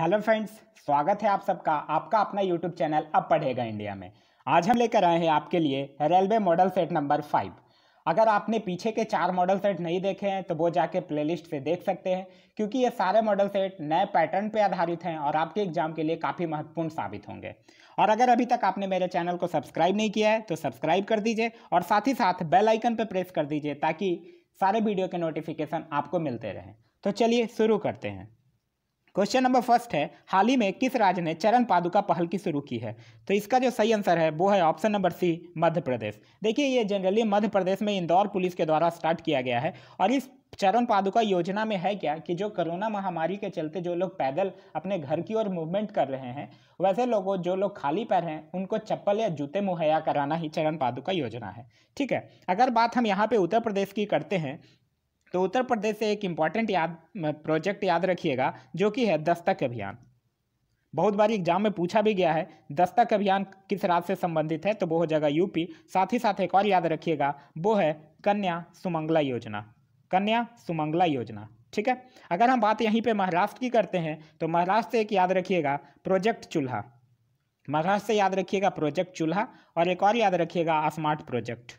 hello friends स्वागत है आप सबका आपका अपना यूट्यूब चैनल अब पढ़ेगा इंडिया में आज हम लेकर आए हैं आपके लिए railway model set number five अगर आपने पीछे के चार मॉडल सेट नहीं देखे हैं तो वो जाके प्लेलिस्ट से देख सकते हैं क्योंकि ये सारे मॉडल सेट नए पैटर्न पे आधारित हैं और आपके एग्जाम के लिए काफ़ी महत्वपूर्ण साबित होंगे और अगर अभी तक आपने मेरे चैनल को सब्सक्राइब नहीं किया है तो सब्सक्राइब कर दीजिए और साथ ही साथ बेल आइकन पर प्रेस कर दीजिए ताकि सारे वीडियो के नोटिफिकेशन आपको मिलते रहें तो चलिए शुरू करते हैं क्वेश्चन नंबर फर्स्ट है हाल ही में किस राज्य ने चरण पादुका पहल की शुरू की है तो इसका जो सही आंसर है वो है ऑप्शन नंबर सी मध्य प्रदेश देखिए ये जनरली मध्य प्रदेश में इंदौर पुलिस के द्वारा स्टार्ट किया गया है और इस चरण पादुका योजना में है क्या कि जो कोरोना महामारी के चलते जो लोग पैदल अपने घर की ओर मूवमेंट कर रहे हैं वैसे लोगों जो लोग खाली पैर हैं उनको चप्पल या जूते मुहैया कराना ही चरण पादुका योजना है ठीक है अगर बात हम यहाँ पे उत्तर प्रदेश की करते हैं तो उत्तर प्रदेश से एक इम्पॉर्टेंट याद प्रोजेक्ट याद रखिएगा जो कि है दस्तक अभियान बहुत बार एग्जाम में पूछा भी गया है दस्तक अभियान किस राज्य से संबंधित है तो वो हो जाएगा यूपी साथ ही साथ एक और याद रखिएगा वो है कन्या सुमंगला योजना कन्या सुमंगला योजना ठीक है अगर हम बात यहीं पे महाराष्ट्र की करते हैं तो महाराष्ट्र से एक याद रखिएगा प्रोजेक्ट चूल्हा महाराष्ट्र से याद रखिएगा प्रोजेक्ट चूल्हा और एक और याद रखिएगा स्मार्ट प्रोजेक्ट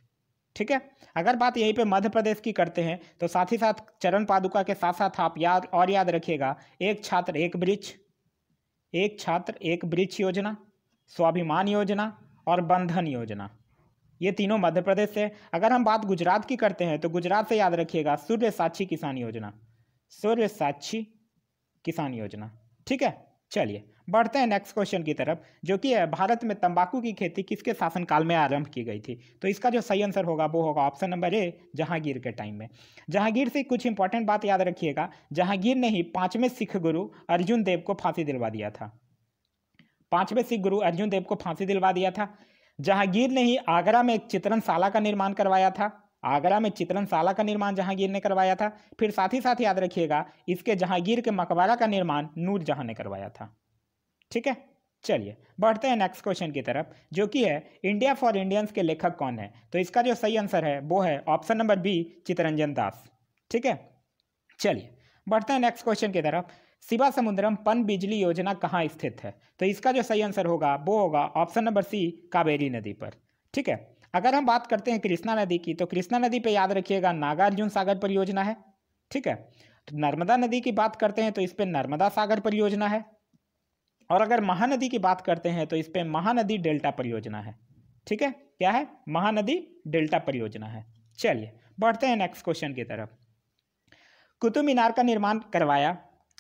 ठीक है अगर बात यहीं पे मध्य प्रदेश की करते हैं तो साथ ही साथ चरण पादुका के साथ साथ आप याद और याद रखिएगा एक छात्र एक ब्रिज एक छात्र एक ब्रिज योजना स्वाभिमान योजना और बंधन योजना ये तीनों मध्य प्रदेश से अगर हम बात गुजरात की करते हैं तो गुजरात से याद रखिएगा सूर्य साक्षी किसान योजना सूर्य साक्षी किसान योजना ठीक है चलिए बढ़ते हैं नेक्स्ट क्वेश्चन की तरफ जो कि है भारत में तंबाकू की खेती किसके शासनकाल में आरंभ की गई थी तो इसका जो सही आंसर होगा वो होगा ऑप्शन नंबर ए जहांगीर के टाइम में जहांगीर से कुछ इंपॉर्टेंट बात याद रखिएगा जहांगीर ने ही पांचवें सिख गुरु अर्जुन देव को फांसी दिलवा दिया था पांचवें सिख गुरु अर्जुन देव को फांसी दिलवा दिया था जहांगीर ने ही आगरा में एक चित्रणशाला का निर्माण करवाया था आगरा में चित्रणशाला का निर्माण जहांगीर ने करवाया था फिर साथ ही साथ याद रखिएगा इसके जहांगीर के मकबरा का निर्माण नूरजहां ने करवाया था ठीक है चलिए बढ़ते हैं नेक्स्ट क्वेश्चन की तरफ जो कि है इंडिया फॉर इंडियंस के लेखक कौन है तो इसका जो सही आंसर है वो है option number B Chittaranjan Das ठीक है चलिए बढ़ते हैं नेक्स्ट क्वेश्चन की तरफ शिवा समुद्रम पन बिजली योजना कहाँ स्थित है तो इसका जो सही आंसर होगा वो होगा ऑप्शन नंबर सी कावेरी नदी पर ठीक है अगर हम बात करते हैं कृष्णा नदी की तो कृष्णा नदी पर याद रखिएगा नागार्जुन सागर परियोजना है ठीक है तो नर्मदा नदी की बात करते हैं तो इस पर नर्मदा सागर परियोजना है और अगर महानदी की बात करते हैं तो इस पर महानदी डेल्टा परियोजना है ठीक है क्या है महानदी डेल्टा परियोजना है चलिए बढ़ते हैं नेक्स्ट क्वेश्चन की तरफ कुतुब मीनार का निर्माण करवाया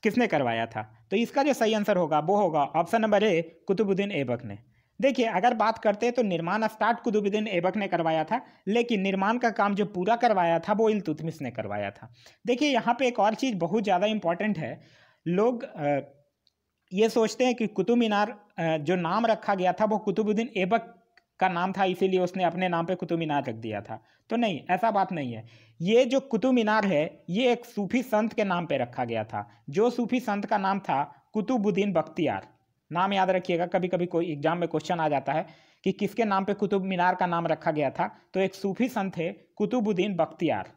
किसने करवाया था तो इसका जो सही आंसर होगा वो होगा option number A Qutubuddin Aibak ने देखिए अगर बात करते हैं तो निर्माण स्टार्ट कुतुबुद्दीन ऐबक ने करवाया था लेकिन निर्माण का काम जो पूरा करवाया था वो इलतुतमिस ने करवाया था देखिए यहाँ पे एक और चीज़ बहुत ज़्यादा इंपॉर्टेंट है लोग ये सोचते हैं कि कुतुब मीनार जो नाम रखा गया था वो कुतुबुद्दीन ऐबक का नाम था इसीलिए उसने अपने नाम पे कुतुब मीनार रख दिया था तो नहीं ऐसा बात नहीं है ये जो कुतुब मीनार है ये एक सूफी संत के नाम पे रखा गया था जो सूफी संत का नाम था कुतुबुद्दीन बख्तियार नाम याद रखिएगा कभी कभी कोई एग्जाम में क्वेश्चन आ जाता है कि किसके नाम पे कुतुब मीनार का नाम रखा गया था तो एक सूफी संत है कुतुबुद्दीन बख्तियार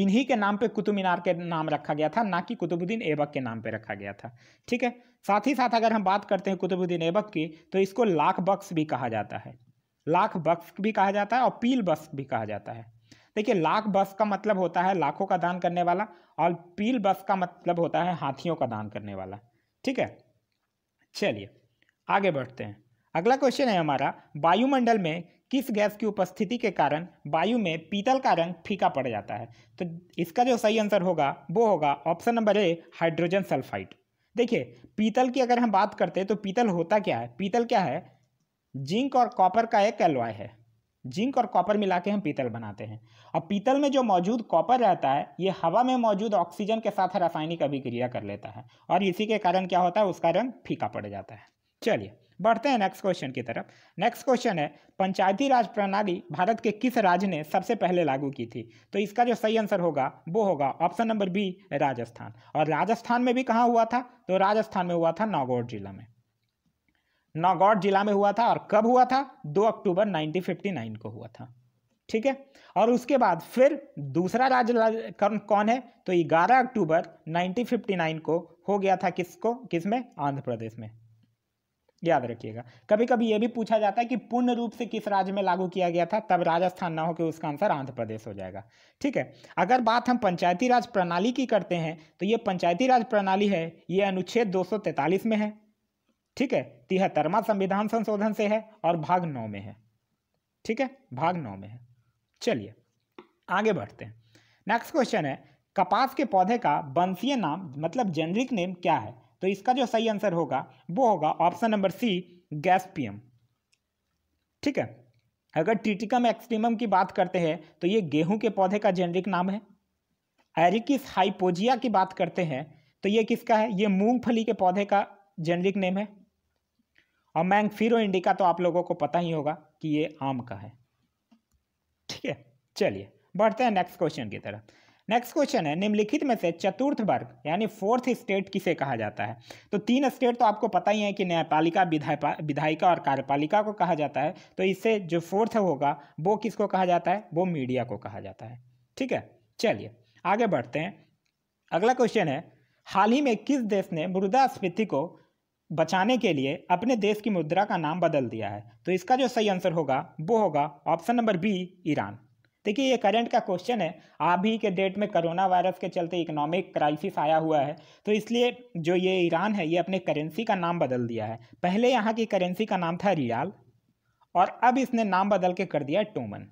इन्हीं के नाम पे कुतुब मीनार के नाम रखा गया था ना कि कुतुबुद्दीन ऐबक के नाम पे रखा गया था ठीक है साथ ही साथ अगर हम बात करते हैं कुतुबुद्दीन ऐबक की तो इसको लाख बक्स भी कहा जाता है लाख बक्स भी कहा जाता है और पील बक्स भी कहा जाता है देखिए लाख बस का मतलब होता है लाखों का दान करने वाला और पील बस का मतलब होता है हाथियों का दान करने वाला ठीक है चलिए आगे बढ़ते हैं अगला क्वेश्चन है हमारा वायुमंडल में किस गैस की उपस्थिति के कारण वायु में पीतल का रंग फीका पड़ जाता है तो इसका जो सही आंसर होगा वो होगा option number A hydrogen sulphide देखिए पीतल की अगर हम बात करते हैं तो पीतल होता क्या है पीतल क्या है जिंक और कॉपर का एक एलवाय है जिंक और कॉपर मिला के हम पीतल बनाते हैं और पीतल में जो मौजूद कॉपर रहता है ये हवा में मौजूद ऑक्सीजन के साथ रासायनिक अभिक्रिया कर लेता है और इसी के कारण क्या होता है उसका रंग फीका पड़ जाता है चलिए बढ़ते हैं नेक्स्ट क्वेश्चन की तरफ नेक्स्ट क्वेश्चन है पंचायती राज प्रणाली भारत के किस राज्य ने सबसे पहले लागू की थी तो इसका जो सही आंसर होगा वो होगा ऑप्शन नंबर बी राजस्थान और राजस्थान में भी कहाँ हुआ था तो राजस्थान में हुआ था नागौर जिला में नागौर जिला में हुआ था और कब हुआ था दो अक्टूबर नाइनटीन को हुआ था ठीक है और उसके बाद फिर दूसरा राज्य कौन है तो ग्यारह अक्टूबर नाइनटीन को हो गया था किसको किसमें आंध्र प्रदेश में याद रखिएगा कभी कभी यह भी पूछा जाता है कि पूर्ण रूप से किस राज्य में लागू किया गया था तब राजस्थान ना होकर उसका आंसर आंध्र प्रदेश हो जाएगा ठीक है अगर बात हम पंचायती राज प्रणाली की करते हैं तो ये पंचायती राज प्रणाली है ये अनुच्छेद दो में है ठीक है तिहत्तरवा संविधान संशोधन से है और भाग नौ में है ठीक है भाग नौ में है चलिए आगे बढ़ते हैं नेक्स्ट क्वेश्चन है कपास के पौधे का वंशीय नाम मतलब जेनरिक नेम क्या है तो इसका जो सही आंसर होगा वो होगा ऑप्शन नंबर सी गैस्पियम ठीक है अगर ट्रिटिकम एक्सट्रीमम की बात करते हैं तो ये गेहूं के पौधे का जेनरिक नाम है एरिकिस हाइपोजिया की बात करते हैं तो ये किसका है ये मूंगफली के पौधे का जेनरिक नेम है और मैंग फिर इंडिका तो आप लोगों को पता ही होगा कि ये आम का है ठीक है चलिए बढ़ते हैं नेक्स्ट क्वेश्चन की तरफ नेक्स्ट क्वेश्चन है निम्नलिखित में से चतुर्थ वर्ग यानी फोर्थ स्टेट किसे कहा जाता है तो तीन स्टेट तो आपको पता ही है कि न्यायपालिका विधायिका और कार्यपालिका को कहा जाता है तो इससे जो फोर्थ होगा वो किसको कहा जाता है वो मीडिया को कहा जाता है ठीक है चलिए आगे बढ़ते हैं अगला क्वेश्चन है हाल ही में किस देश ने मुद्रास्फीति को बचाने के लिए अपने देश की मुद्रा का नाम बदल दिया है तो इसका जो सही आंसर होगा वो होगा ऑप्शन नंबर बी ईरान देखिए ये करंट का क्वेश्चन है अभी के डेट में कोरोना वायरस के चलते इकोनॉमिक क्राइसिस आया हुआ है तो इसलिए जो ये ईरान है ये अपने करेंसी का नाम बदल दिया है पहले यहाँ की करेंसी का नाम था रियाल और अब इसने नाम बदल के कर दिया टोमन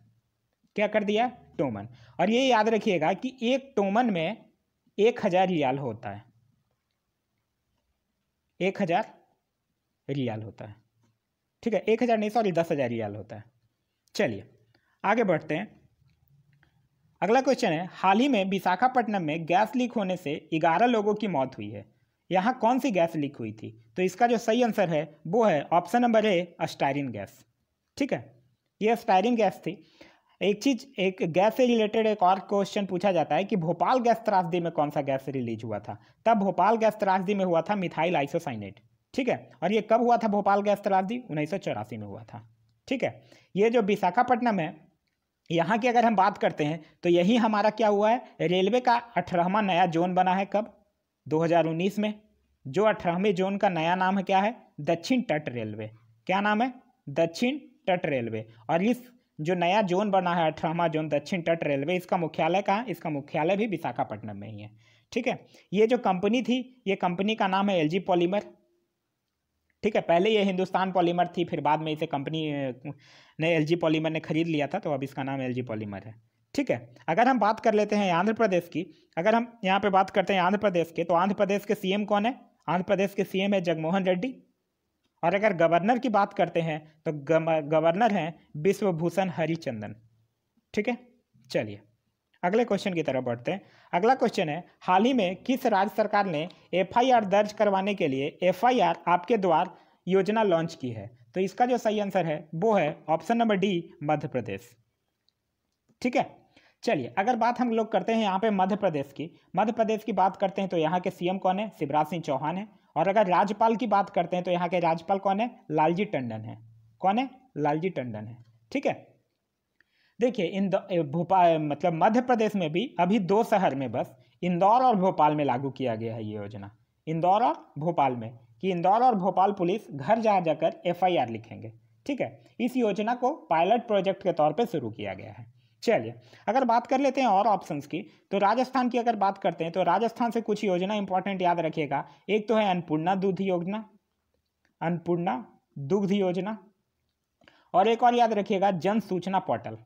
क्या कर दिया टोमन और ये याद रखिएगा कि एक टोमन में एक हज़ार रियाल होता है एक हज़ार रियाल होता है ठीक है एक हज़ार नहीं सॉरी दस हज़ार रियाल होता है चलिए आगे बढ़ते हैं अगला क्वेश्चन है हाल ही में विशाखापट्टनम में गैस लीक होने से 11 लोगों की मौत हुई है यहाँ कौन सी गैस लीक हुई थी तो इसका जो सही आंसर है वो है ऑप्शन नंबर ए अस्टायरिन गैस ठीक है ये अस्टायरिन गैस थी एक चीज एक गैस से रिलेटेड एक और क्वेश्चन पूछा जाता है कि भोपाल गैस त्रासदी में कौन सा गैस रिलीज हुआ था तब भोपाल गैस त्रासदी में हुआ था मिथाइल आइसोसाइनेट ठीक है और ये कब हुआ था भोपाल गैस त्रासदी उन्नीस में हुआ था ठीक है ये जो विशाखापट्टनम है यहाँ की अगर हम बात करते हैं तो यही हमारा क्या हुआ है रेलवे का अठारहवा नया जोन बना है कब 2019 में जो अठारहवें जोन का नया नाम है क्या है दक्षिण तट रेलवे क्या नाम है दक्षिण तट रेलवे और इस जो नया जोन बना है अठारहवा जोन दक्षिण तट रेलवे इसका मुख्यालय कहाँ इसका मुख्यालय भी विशाखापट्टनम में ही है ठीक है ये जो कंपनी थी ये कंपनी का नाम है एल पॉलीमर ठीक है पहले ये हिंदुस्तान पॉलीमर थी फिर बाद में इसे कंपनी ने एल पॉलीमर ने खरीद लिया था तो अब इसका नाम एल पॉलीमर है ठीक है अगर हम बात कर लेते हैं आंध्र प्रदेश की अगर हम यहाँ पे बात करते हैं आंध्र प्रदेश के तो आंध्र प्रदेश के सीएम कौन है आंध्र प्रदेश के सीएम है जगमोहन रेड्डी और अगर गवर्नर की बात करते हैं तो गवर्नर हैं विश्वभूषण हरिचंदन ठीक है चलिए अगले क्वेश्चन की तरफ बढ़ते हैं अगला क्वेश्चन है हाल ही में किस राज्य सरकार ने एफआईआर दर्ज करवाने के लिए एफआईआर आपके द्वार योजना लॉन्च की है तो इसका जो सही आंसर है वो है option number D Madhya Pradesh ठीक है चलिए अगर बात हम लोग करते हैं यहाँ पे मध्य प्रदेश की मध्य प्रदेश की बात करते हैं तो यहाँ के सीएम कौन है शिवराज सिंह चौहान है और अगर राज्यपाल की बात करते हैं तो यहाँ के राज्यपाल कौन है लालजी टंडन है कौन है लालजी टंडन है ठीक है देखिए इन भोपाल मतलब मध्य प्रदेश में भी अभी दो शहर में बस इंदौर और भोपाल में लागू किया गया है ये योजना इंदौर और भोपाल में कि इंदौर और भोपाल पुलिस घर जा जाकर एफआईआर लिखेंगे ठीक है इस योजना को पायलट प्रोजेक्ट के तौर पर शुरू किया गया है चलिए अगर बात कर लेते हैं और ऑप्शंस की तो राजस्थान की अगर बात करते हैं तो राजस्थान से कुछ योजना इंपॉर्टेंट याद रखिएगा एक तो है अन्नपूर्णा दुग्ध योजना अन्नपूर्णा दुग्ध योजना और एक और याद रखिएगा जन सूचना पोर्टल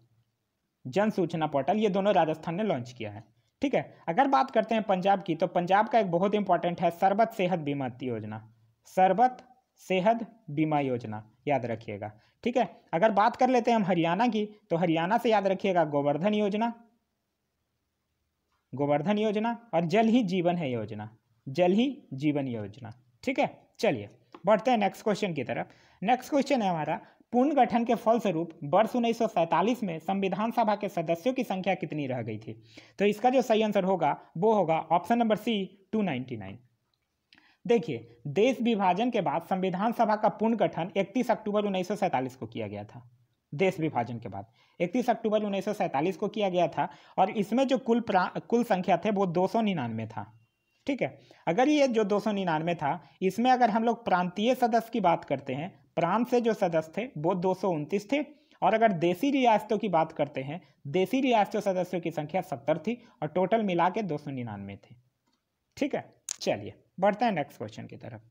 जन सूचना पोर्टल ये दोनों राजस्थान ने लॉन्च किया है ठीक है अगर बात करते हैं पंजाब की तो पंजाब का एक बहुत इंपॉर्टेंट है सरबत सेहत बीमा योजना सरबत सेहत बीमा योजना याद रखिएगा ठीक है अगर बात कर लेते हैं हम हरियाणा की तो हरियाणा से याद रखिएगा गोवर्धन योजना गोवर्धन योजना और जल ही जीवन है योजना जल ही जीवन योजना ठीक है चलिए बढ़ते हैं नेक्स्ट क्वेश्चन की तरफ नेक्स्ट क्वेश्चन है हमारा पुनर्गठन के फलस्वरूप वर्ष उन्नीस में संविधान सभा के सदस्यों की संख्या कितनी रह गई थी तो इसका जो सही आंसर होगा वो होगा ऑप्शन नंबर सी 299 देखिए देश विभाजन के बाद संविधान सभा का पुनर्गठन 31 अक्टूबर उन्नीस को किया गया था देश विभाजन के बाद 31 अक्टूबर उन्नीस को किया गया था और इसमें जो कुल कुल संख्या थे वो दो था ठीक है अगर ये जो दो सौ निन्यानवे था इसमें अगर हम लोग प्रांतीय सदस्य की बात करते हैं प्रांत से जो सदस्य थे वो दो थे और अगर देसी रियासतों की बात करते हैं देसी रियासतों सदस्यों की संख्या सत्तर थी और टोटल मिला के दो सौ थे ठीक है चलिए बढ़ते हैं नेक्स्ट क्वेश्चन की तरफ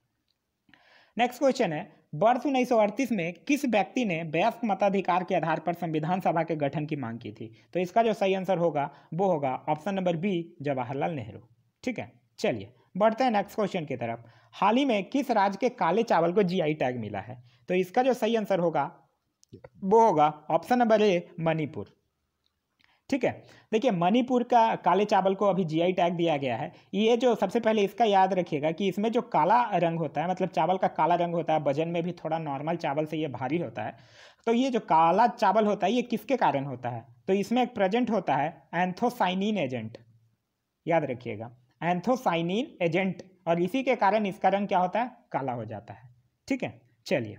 नेक्स्ट क्वेश्चन है वर्ष 1938 में किस व्यक्ति ने व्यस्त मताधिकार के आधार पर संविधान सभा के गठन की मांग की थी तो इसका जो सही आंसर होगा वो होगा option number B Jawaharlal Nehru ठीक है चलिए बढ़ते हैं नेक्स्ट क्वेश्चन की तरफ हाल ही में किस राज्य के काले चावल को जीआई टैग मिला है तो इसका जो सही आंसर होगा वो होगा ऑप्शन नंबर ए मणिपुर ठीक है देखिए मणिपुर का काले चावल को अभी जीआई टैग दिया गया है ये जो सबसे पहले इसका याद रखिएगा कि इसमें जो काला रंग होता है मतलब चावल का काला रंग होता है वजन में भी थोड़ा नॉर्मल चावल से ये भारी होता है तो ये जो काला चावल होता है ये किसके कारण होता है तो इसमें एक प्रेजेंट होता है एंथोसाइनिन एजेंट याद रखिएगा एंथोसाइनिन एजेंट और इसी के कारण इसका रंग क्या होता है काला हो जाता है ठीक है चलिए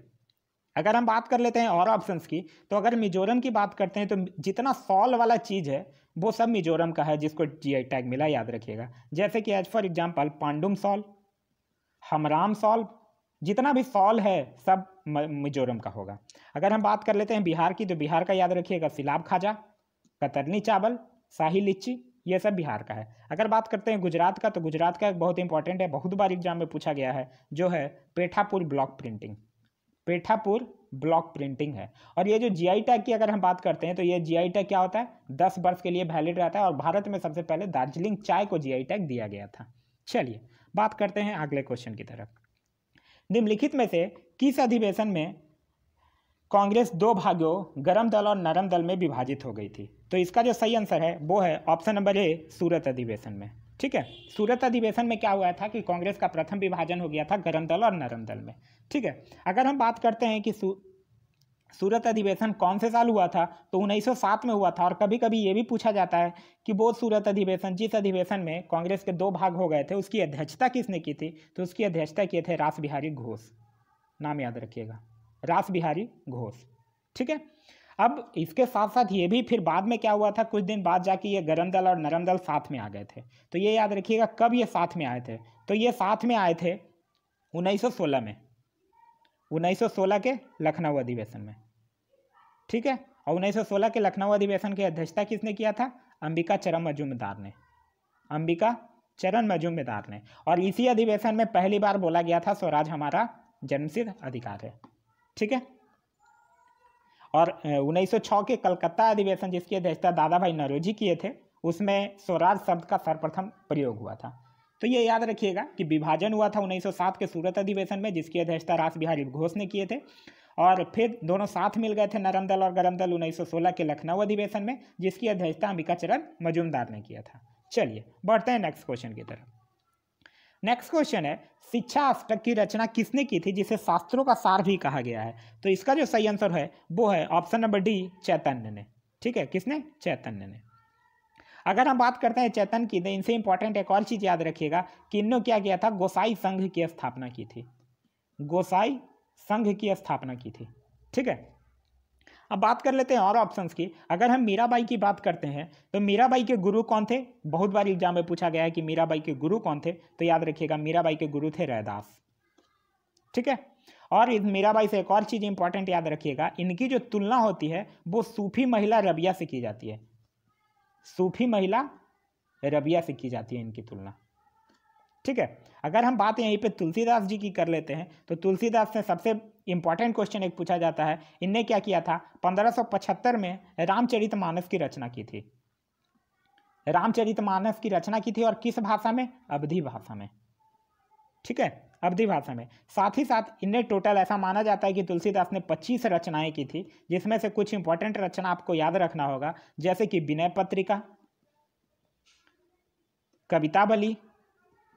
अगर हम बात कर लेते हैं और ऑप्शन की तो अगर मिजोरम की बात करते हैं तो जितना सॉल वाला चीज़ है वो सब मिजोरम का है जिसको जी टैग मिला याद रखिएगा जैसे कि एज फॉर एग्जाम्पल पांडुम सॉल हमराम सॉल्व जितना भी सॉल है सब मिजोरम का होगा अगर हम बात कर लेते हैं बिहार की तो बिहार का याद रखिएगा सिलाब खाजा कतरनी चावल शाही लीची ये सब बिहार का है अगर बात करते हैं गुजरात का तो गुजरात का एक बहुत इंपॉर्टेंट है बहुत बार एग्जाम में पूछा गया है जो है Pethapur block printing Pethapur block printing है और ये जो जी आई टैग की अगर हम बात करते हैं तो ये जी आई टैग क्या होता है दस वर्ष के लिए वैलिड रहता है और भारत में सबसे पहले दार्जिलिंग चाय को जी आई टैग दिया गया था चलिए बात करते हैं अगले क्वेश्चन की तरफ निम्नलिखित में से किस अधिवेशन में कांग्रेस दो भागों गर्म दल और नरम दल में विभाजित हो गई थी तो इसका जो सही आंसर है वो है ऑप्शन नंबर ए सूरत अधिवेशन में ठीक है सूरत अधिवेशन में क्या हुआ था कि कांग्रेस का प्रथम विभाजन हो गया था गरम दल और नरम दल में ठीक है अगर हम बात करते हैं कि सूरत अधिवेशन कौन से साल हुआ था तो 1907 में हुआ था और कभी कभी ये भी पूछा जाता है कि वो सूरत अधिवेशन जिस अधिवेशन में कांग्रेस के दो भाग हो गए थे उसकी अध्यक्षता किसने की थी तो उसकी अध्यक्षता किए थे रास बिहारी घोष नाम याद रखिएगा रास बिहारी घोष ठीक है अब इसके साथ साथ ये भी फिर बाद में क्या हुआ था कुछ दिन बाद जाके ये गर्म दल और नरम दल साथ में आ गए थे तो ये याद रखिएगा कब ये साथ में आए थे तो ये साथ में आए थे 1916 में 1916 के लखनऊ अधिवेशन में ठीक है और 1916 के लखनऊ अधिवेशन की अध्यक्षता किसने किया था अंबिका चरम मजुमदार ने अंबिका चरण मजुमदार ने और इसी अधिवेशन में पहली बार बोला गया था स्वराज हमारा जन्मसिद्ध अधिकार है ठीक है और उन्नीस के कलकत्ता अधिवेशन जिसकी अध्यक्षता दादा भाई नरोजी किए थे उसमें स्वराज शब्द का सर्वप्रथम प्रयोग हुआ था तो ये याद रखिएगा कि विभाजन हुआ था 1907 के सूरत अधिवेशन में जिसकी अध्यक्षता रास बिहारी घोष ने किए थे और फिर दोनों साथ मिल गए थे नरम दल और गरम दल उन्नीस के लखनऊ अधिवेशन में जिसकी अध्यक्षता अंबिका चरण मजुमदार ने किया था चलिए बढ़ते हैं नेक्स्ट क्वेश्चन की तरफ नेक्स्ट क्वेश्चन है शिक्षा अष्टक की रचना किसने की थी जिसे शास्त्रों का सार भी कहा गया है तो इसका जो सही आंसर है वो है ऑप्शन नंबर डी चैतन्य ने ठीक है किसने चैतन्य ने अगर हम बात करते हैं चैतन्य की तो इनसे इंपॉर्टेंट एक और चीज़ याद रखिएगा कि इन्हों क्या किया था गोसाई संघ की स्थापना की थी गोसाई संघ की स्थापना की थी ठीक है अब बात कर लेते हैं और ऑप्शंस की अगर हम मीराबाई की बात करते हैं तो मीराबाई के गुरु कौन थे बहुत बार एग्जाम में पूछा गया है कि मीराबाई के गुरु कौन थे तो याद रखिएगा मीराबाई के गुरु थे रैदास ठीक है और इस मीराबाई से एक और चीज़ इंपॉर्टेंट याद रखिएगा इनकी जो तुलना होती है वो सूफी महिला रबिया से की जाती है सूफी महिला रबिया से की जाती है इनकी तुलना ठीक है अगर हम बात यहीं पे तुलसीदास जी की कर लेते हैं तो तुलसीदास ने सबसे इंपॉर्टेंट क्वेश्चन एक पूछा जाता है इनने क्या किया था 1575 में रामचरितमानस की रचना की थी रामचरितमानस की रचना की थी और किस भाषा में अवधि भाषा में ठीक है अवधि भाषा में साथ ही साथ इनने टोटल ऐसा माना जाता है कि तुलसीदास ने 25 रचनाएं की थी जिसमें से कुछ इंपॉर्टेंट रचना आपको याद रखना होगा जैसे कि विनय पत्रिका कविताबली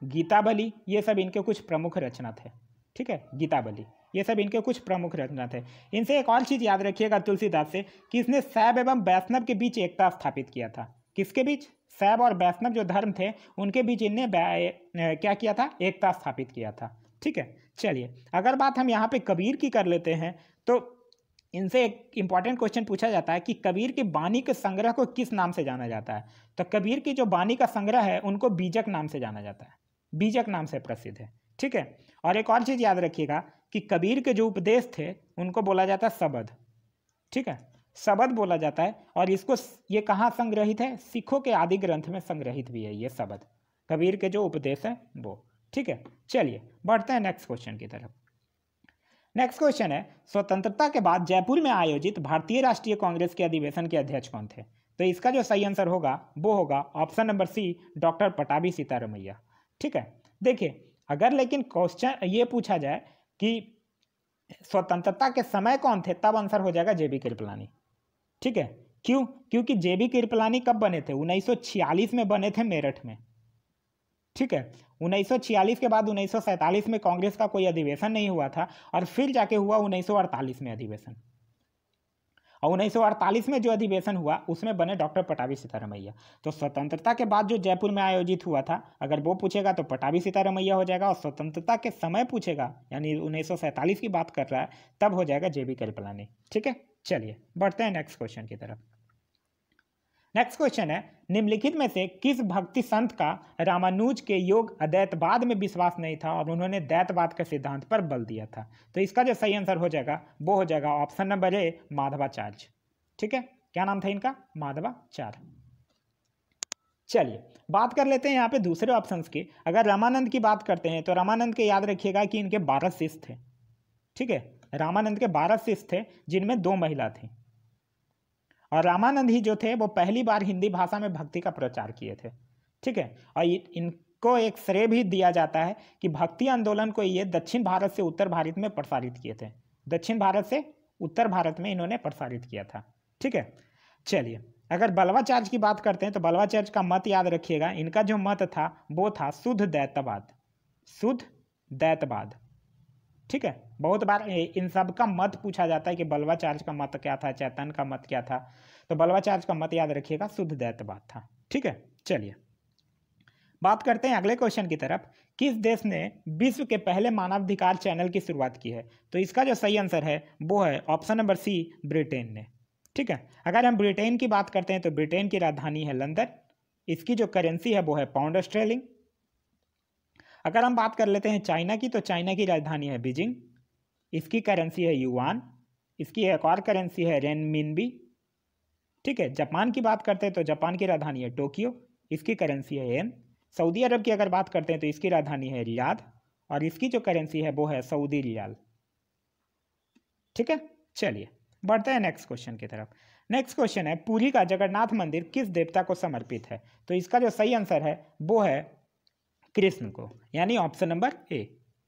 गीताबली ये सब इनके कुछ प्रमुख रचना थे ठीक है गीताबली ये सब इनके कुछ प्रमुख रचना थे इनसे एक और चीज़ याद रखिएगा तुलसीदास से कि इसने सैब एवं वैष्णव के बीच एकता स्थापित किया था किसके बीच सैब और वैष्णव जो धर्म थे उनके बीच इनने क्या किया था एकता स्थापित किया था ठीक है चलिए अगर बात हम यहाँ पे कबीर की कर लेते हैं तो इनसे एक इम्पॉर्टेंट क्वेश्चन पूछा जाता है कि कबीर की बानी के संग्रह को किस नाम से जाना जाता है तो कबीर की जो बानी का संग्रह है उनको बीजक नाम से जाना जाता है बीजक नाम से प्रसिद्ध है ठीक है और एक और चीज़ याद रखिएगा कि कबीर के जो उपदेश थे उनको बोला जाता है सबद ठीक है सबद बोला जाता है और इसको ये कहाँ संग्रहित है सिखों के आदि ग्रंथ में संग्रहित भी है ये सबद कबीर के जो उपदेश है वो ठीक है चलिए बढ़ते हैं नेक्स्ट क्वेश्चन की तरफ नेक्स्ट क्वेश्चन है स्वतंत्रता के बाद जयपुर में आयोजित भारतीय राष्ट्रीय कांग्रेस के अधिवेशन के अध्यक्ष कौन थे तो इसका जो सही आंसर होगा वो होगा option number C doctor Pattabhi Sitaramayya ठीक है देखिए अगर लेकिन क्वेश्चन ये पूछा जाए कि स्वतंत्रता के समय कौन थे तब आंसर हो जाएगा जेबी कृपलानी ठीक है क्यों क्योंकि जेबी कृपलानी कब बने थे 1946 में बने थे मेरठ में ठीक है 1946 के बाद 1947 में कांग्रेस का कोई अधिवेशन नहीं हुआ था और फिर जाके हुआ 1948 में अधिवेशन और अड़तालीस में जो अधिवेशन हुआ उसमें बने डॉक्टर पटावी सीतारामैया तो स्वतंत्रता के बाद जो जयपुर में आयोजित हुआ था अगर वो पूछेगा तो पटावी सीतारामैया हो जाएगा और स्वतंत्रता के समय पूछेगा यानी उन्नीस की बात कर रहा है तब हो जाएगा जे बी ठीक है चलिए बढ़ते हैं नेक्स्ट क्वेश्चन की तरफ नेक्स्ट क्वेश्चन है निम्नलिखित में से किस भक्ति संत का रामानुज के योग अद्वैतवाद में विश्वास नहीं था और उन्होंने दैतवाद के सिद्धांत पर बल दिया था तो इसका जो सही आंसर हो जाएगा वो हो जाएगा ऑप्शन नंबर ए माधवाचार्य ठीक है क्या नाम था इनका माधवाचार्य चलिए बात कर लेते हैं यहाँ पे दूसरे ऑप्शन की अगर रामानंद की बात करते हैं तो रामानंद के याद रखिएगा कि इनके बारह शिष्य थे ठीक है रामानंद के बारह शिष्य थे जिनमें दो महिला थी और रामानंद ही जो थे वो पहली बार हिंदी भाषा में भक्ति का प्रचार किए थे ठीक है और इनको एक श्रेय भी दिया जाता है कि भक्ति आंदोलन को ये दक्षिण भारत से उत्तर भारत में प्रसारित किए थे दक्षिण भारत से उत्तर भारत में इन्होंने प्रसारित किया था ठीक है चलिए अगर बलवाचार्य की बात करते हैं तो बलवाचार्य का मत याद रखिएगा इनका जो मत था वो था शुद्ध दैतवाद शुद्ध दैतवाद ठीक है बहुत बार इन सब का मत पूछा जाता है कि बलवा चार्ज का मत क्या था चैतन का मत क्या था तो बलवा चार्ज का मत याद रखिएगा शुद्ध दैतवाद था ठीक है चलिए बात करते हैं अगले क्वेश्चन की तरफ किस देश ने विश्व के पहले मानवाधिकार चैनल की शुरुआत की है तो इसका जो सही आंसर है वो है ऑप्शन नंबर सी ब्रिटेन ने ठीक है अगर हम ब्रिटेन की बात करते हैं तो ब्रिटेन की राजधानी है लंदन इसकी जो करेंसी है वो है पाउंड ऑस्ट्रेलिंग अगर हम बात कर लेते हैं चाइना की तो चाइना की राजधानी है बीजिंग इसकी करेंसी है युआन इसकी एक और करेंसी है मिनबी ठीक है जापान की बात करते हैं तो जापान की राजधानी है टोक्यो इसकी करेंसी है एन सऊदी अरब की अगर बात करते हैं तो इसकी राजधानी है रियाद और इसकी जो करेंसी है वो है सऊदी रियाल ठीक है चलिए बढ़ते हैं नेक्स्ट क्वेश्चन की तरफ नेक्स्ट क्वेश्चन है पूरी का जगन्नाथ मंदिर किस देवता को समर्पित है तो इसका जो सही आंसर है वो है कृष्ण को यानी ऑप्शन नंबर ए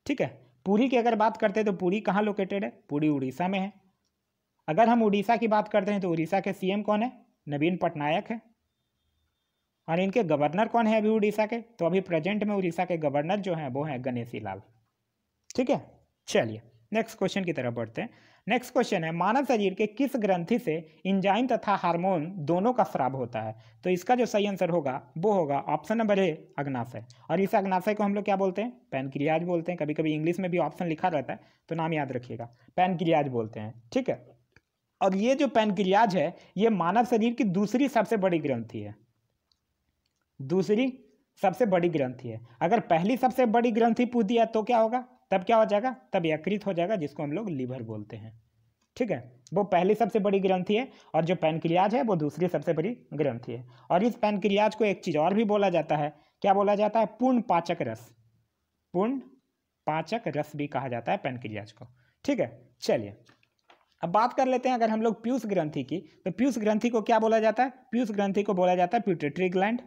ठीक है पूरी की अगर बात करते हैं तो पूरी कहाँ लोकेटेड है पूरी उड़ीसा में है अगर हम उड़ीसा की बात करते हैं तो उड़ीसा के सीएम कौन है नवीन पटनायक है और इनके गवर्नर कौन है अभी उड़ीसा के तो अभी प्रेजेंट में उड़ीसा के गवर्नर जो हैं वो हैं गणेशी लाल ठीक है चलिए नेक्स्ट क्वेश्चन की तरफ बढ़ते हैं नेक्स्ट क्वेश्चन है मानव शरीर के किस ग्रंथि से इंजाइम तथा हार्मोन दोनों का श्राव होता है तो इसका जो सही आंसर होगा वो होगा ऑप्शन नंबर ए अग्नाशय और इस अग्नाशय को हम लोग क्या बोलते हैं पैनक्रियाज बोलते हैं कभी कभी इंग्लिश में भी ऑप्शन लिखा रहता है तो नाम याद रखिएगा पैनक्रियाज बोलते हैं ठीक है और ये जो पैनक्रियाज है ये मानव शरीर की दूसरी सबसे बड़ी ग्रंथि है दूसरी सबसे बड़ी ग्रंथि है अगर पहली सबसे बड़ी ग्रंथि पूछ दिया तो क्या होगा तब क्या हो जाएगा तब यकृत हो जाएगा जिसको हम लोग लीवर बोलते हैं ठीक है वो पहली सबसे बड़ी ग्रंथि है और जो पैनक्रियाज है वो दूसरी सबसे बड़ी ग्रंथि है और इस पैनक्रियाज को एक चीज़ और भी बोला जाता है क्या बोला जाता है पूर्ण पाचक रस पूर्ण पाचक रस भी कहा जाता है पैनक्रियाज को ठीक है चलिए अब बात कर लेते हैं अगर हम लोग पीयूष ग्रंथि की तो पीयूष ग्रंथि को क्या बोला जाता है पीयूष ग्रंथि को बोला जाता है प्यूटेट्री ग्लैंड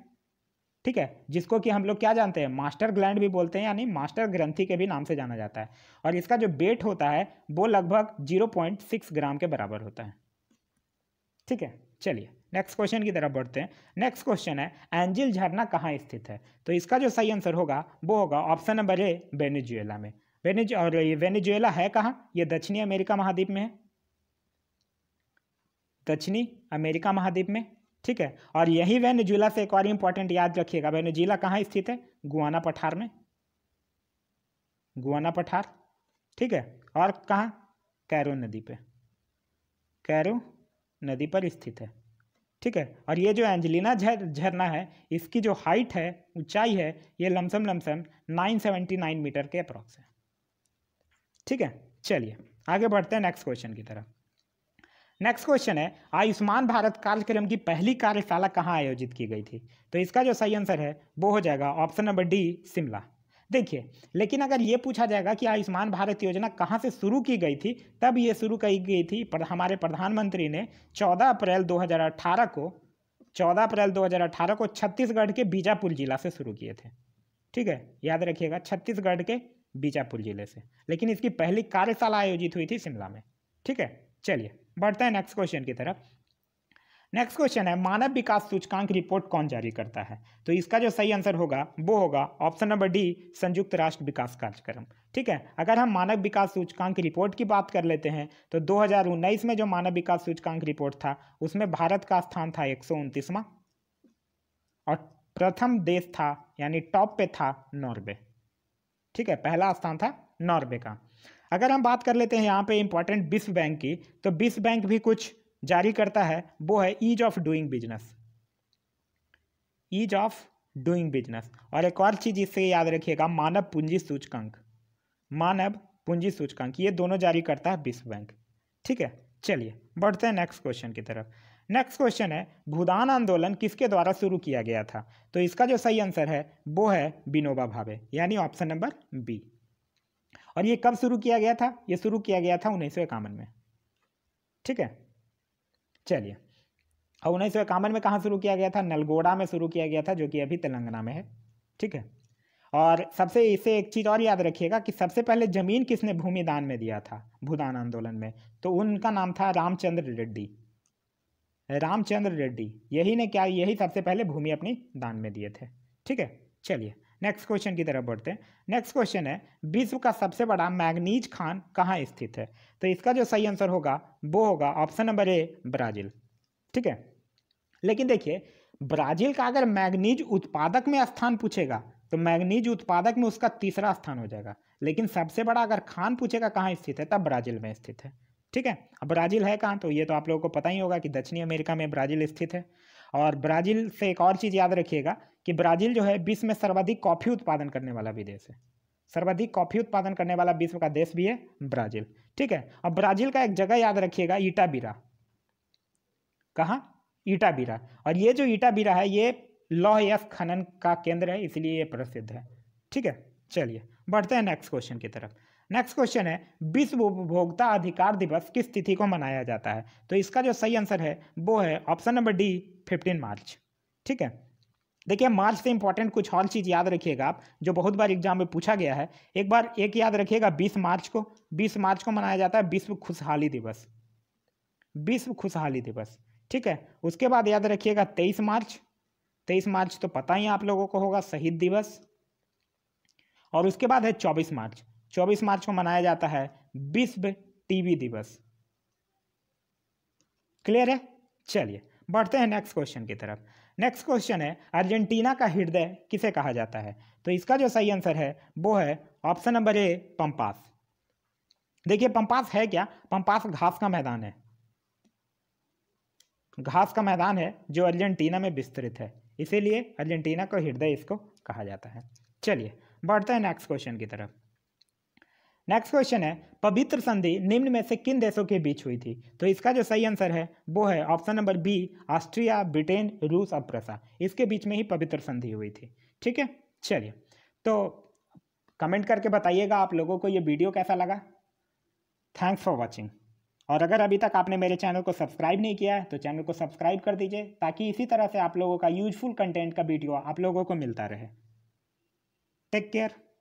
ठीक है जिसको कि हम लोग क्या जानते हैं मास्टर ग्लैंड भी बोलते हैं यानी मास्टर ग्रंथि के भी नाम से जाना जाता है और इसका जो वेट होता है वो लगभग 0.6 ग्राम के बराबर होता है ठीक है चलिए नेक्स्ट क्वेश्चन की तरफ बढ़ते हैं नेक्स्ट क्वेश्चन है एंजिल झरना कहाँ स्थित है तो इसका जो सही आंसर होगा वो होगा ऑप्शन नंबर ए वेनेजुएला में वेनेज और ये वेनेजुएला है कहाँ ये दक्षिणी अमेरिका महाद्वीप में है दक्षिणी अमेरिका महाद्वीप में ठीक है और यही वेनेजुएला से एक और इंपॉर्टेंट याद रखिएगा वेनेजुएला कहाँ स्थित है गुआना पठार में गुआना पठार ठीक है और कहाँ कैरो नदी पे कैरो नदी पर स्थित है ठीक है और ये जो एंजलिना झरना है इसकी जो हाइट है ऊंचाई है ये लमसम लमसम 979 मीटर के अप्रॉक्स है ठीक है चलिए आगे बढ़ते हैं नेक्स्ट क्वेश्चन की तरफ नेक्स्ट क्वेश्चन है आयुष्मान भारत कार्यक्रम की पहली कार्यशाला कहाँ आयोजित की गई थी तो इसका जो सही आंसर है वो हो जाएगा ऑप्शन नंबर डी शिमला देखिए लेकिन अगर ये पूछा जाएगा कि आयुष्मान भारत योजना कहाँ से शुरू की गई थी तब ये शुरू की गई थी पर हमारे प्रधानमंत्री ने 14 अप्रैल 2018 को 14 अप्रैल 2018 को छत्तीसगढ़ के बीजापुर जिला से शुरू किए थे ठीक है याद रखिएगा छत्तीसगढ़ के बीजापुर जिले से लेकिन इसकी पहली कार्यशाला आयोजित हुई थी शिमला में ठीक है चलिए बढ़ते हैं नेक्स्ट क्वेश्चन की तरफ नेक्स्ट क्वेश्चन है मानव विकास सूचकांक रिपोर्ट कौन जारी करता है तो इसका जो सही आंसर होगा वो होगा ऑप्शन नंबर डी संयुक्त राष्ट्र विकास कार्यक्रम ठीक है अगर हम मानव विकास सूचकांक रिपोर्ट की बात कर लेते हैं तो दो में जो मानव विकास सूचकांक रिपोर्ट था उसमें भारत का स्थान था एक और प्रथम देश था यानी टॉप पे था नॉर्वे ठीक है पहला स्थान था नॉर्वे का अगर हम बात कर लेते हैं यहाँ पे इंपॉर्टेंट विश्व बैंक की तो विश्व बैंक भी कुछ जारी करता है वो है ease of doing business ease of doing business और एक और चीज़ इससे याद रखिएगा मानव पूंजी सूचकांक मानव पूंजी सूचकांक ये दोनों जारी करता है विश्व बैंक ठीक है चलिए बढ़ते हैं नेक्स्ट क्वेश्चन की तरफ नेक्स्ट क्वेश्चन है भूदान आंदोलन किसके द्वारा शुरू किया गया था तो इसका जो सही आंसर है वो है विनोबा भावे यानी ऑप्शन नंबर बी और ये कब शुरू किया गया था ये शुरू किया गया था उन्नीस में ठीक है चलिए और उन्नीस में कहाँ शुरू किया गया था नलगोड़ा में शुरू किया गया था जो कि अभी तेलंगाना में है ठीक है और सबसे इसे एक चीज़ और याद रखिएगा कि सबसे पहले जमीन किसने भूमिदान में दिया था भूदान आंदोलन में तो उनका नाम था रामचंद्र रेड्डी रामचंद्र रेड्डी यही ने क्या यही सबसे पहले भूमि अपनी दान में दिए थे ठीक है चलिए नेक्स्ट क्वेश्चन की तरफ बढ़ते हैं नेक्स्ट क्वेश्चन है विश्व का सबसे बड़ा मैग्नीज खान कहाँ स्थित है तो इसका जो सही आंसर होगा वो होगा ऑप्शन नंबर ए ब्राज़ील ठीक है लेकिन देखिए ब्राज़ील का अगर मैग्नीज उत्पादक में स्थान पूछेगा तो मैग्नीज उत्पादक में उसका तीसरा स्थान हो जाएगा लेकिन सबसे बड़ा अगर खान पूछेगा कहाँ स्थित है तब ब्राज़ील में स्थित है ठीक है अब ब्राज़ील है कहाँ तो ये तो आप लोगों को पता ही होगा कि दक्षिणी अमेरिका में ब्राज़ील स्थित है और ब्राज़ील से एक और चीज़ याद रखिएगा कि ब्राज़ील जो है विश्व में सर्वाधिक कॉफ़ी उत्पादन करने वाला भी देश है सर्वाधिक कॉफ़ी उत्पादन करने वाला विश्व का देश भी है ब्राज़ील ठीक है अब ब्राज़ील का एक जगह याद रखिएगा ईटाबीरा कहाँ ईटाबीरा और ये जो ईटाबीरा है ये लौह यश खनन का केंद्र है इसलिए ये प्रसिद्ध है ठीक है चलिए बढ़ते हैं नेक्स्ट क्वेश्चन की तरफ नेक्स्ट क्वेश्चन है विश्व उपभोक्ता अधिकार दिवस किस तिथि को मनाया जाता है तो इसका जो सही आंसर है वो है option number D fifteen March ठीक है देखिए मार्च से इंपॉर्टेंट कुछ और चीज़ याद रखिएगा आप जो बहुत बार एग्जाम में पूछा गया है एक बार एक याद रखिएगा 20 मार्च को 20 मार्च को मनाया जाता है विश्व खुशहाली दिवस विश्व खुशहाली दिवस ठीक है उसके बाद याद रखिएगा 23 मार्च 23 मार्च तो पता ही आप लोगों को होगा शहीद दिवस और उसके बाद है चौबीस मार्च चौबीस मार्च को मनाया जाता है विश्व टीवी दिवस क्लियर है चलिए बढ़ते हैं नेक्स्ट क्वेश्चन की तरफ नेक्स्ट क्वेश्चन है अर्जेंटीना का हृदय किसे कहा जाता है तो इसका जो सही आंसर है वो है ऑप्शन नंबर ए पंपास देखिए पंपास है क्या पंपास घास का मैदान है घास का मैदान है जो अर्जेंटीना में विस्तृत है इसीलिए अर्जेंटीना का हृदय इसको कहा जाता है चलिए बढ़ते हैं नेक्स्ट क्वेश्चन की तरफ नेक्स्ट क्वेश्चन है पवित्र संधि निम्न में से किन देशों के बीच हुई थी तो इसका जो सही आंसर है वो है option number B Austria Britain रूस और प्रसा इसके बीच में ही पवित्र संधि हुई थी ठीक है चलिए तो कमेंट करके बताइएगा आप लोगों को ये वीडियो कैसा लगा थैंक्स फॉर वॉचिंग और अगर अभी तक आपने मेरे चैनल को सब्सक्राइब नहीं किया है तो चैनल को सब्सक्राइब कर दीजिए ताकि इसी तरह से आप लोगों का यूजफुल कंटेंट का वीडियो आप लोगों को मिलता रहे टेक केयर